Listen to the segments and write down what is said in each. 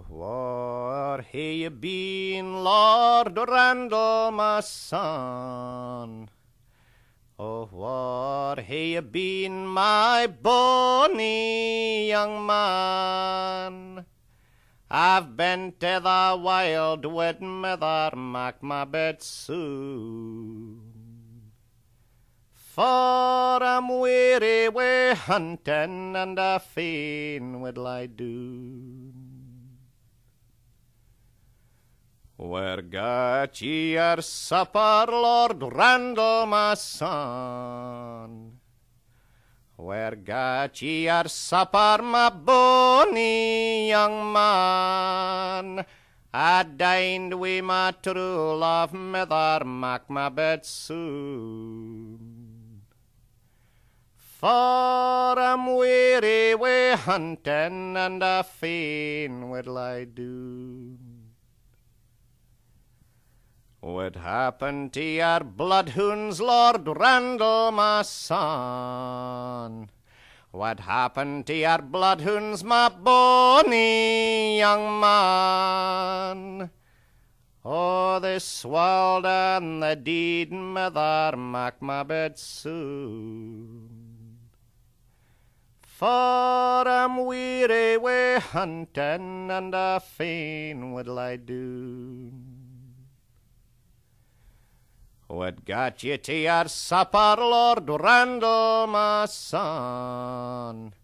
now. Whar hae ye been, Lord Randall, my son? Oh, whar hae ye been, my bonny young man? I've been to the wild wid mither, mak my bed soon. For I'm weary wi' hunting, and I fain would lie down. Where gat ye your supper, Lord Randall, my son? Where gat ye your supper, my bonny young man? I dined wi' my true love, mither mak my bed soon. For I'm weary wi' hunting, and a fain would I do? What happened to your bloodhounds, Lord Randall, my son? What happened to your bloodhounds, my bonny young man? Oh, they swelled and they deed, mother, mak my bed soon. For I'm weary wi' hunting and I fain would lie down. What got ye to your supper, Lord Randall, my son?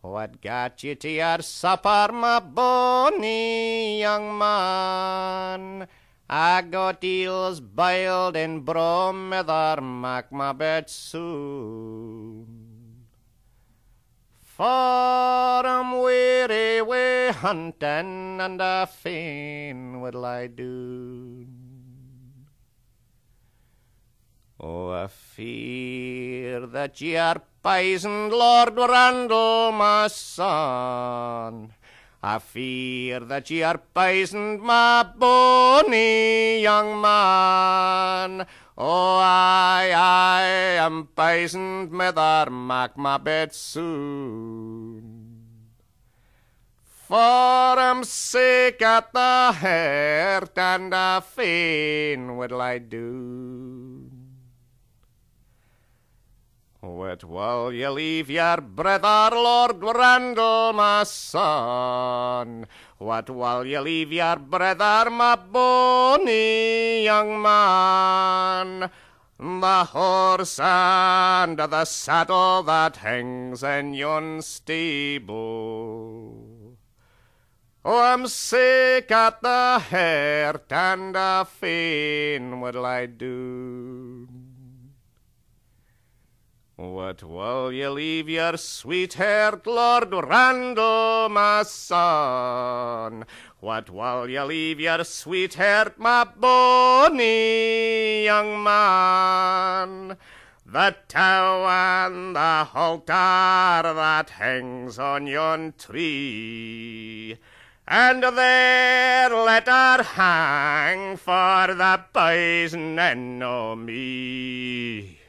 What got ye to your supper, my bonny young man? I got eels boiled in bromether, mak my bed soon. For I'm weary wi' hunting, and I fain would I do? Oh, I fear that ye are poisoned, Lord Randall, my son. I fear that ye are poisoned, my bonny young man. Oh, I, I am poisoned, mither, mak my bed soon. For I'm sick at the heart, and I fain would I do. Wet while ye leave your brother, Lord Randall, my son. What while ye leave your brother, my bonny young man. The horse and the saddle that hangs in yon stable. Oh, I'm sick at the heart, and I fain would I do? What will ye leave your sweetheart, Lord Randall, my son? What will ye leave your sweetheart, my bonny young man? The tow and the halter that hangs on yon tree, and there let her hang for the poison me.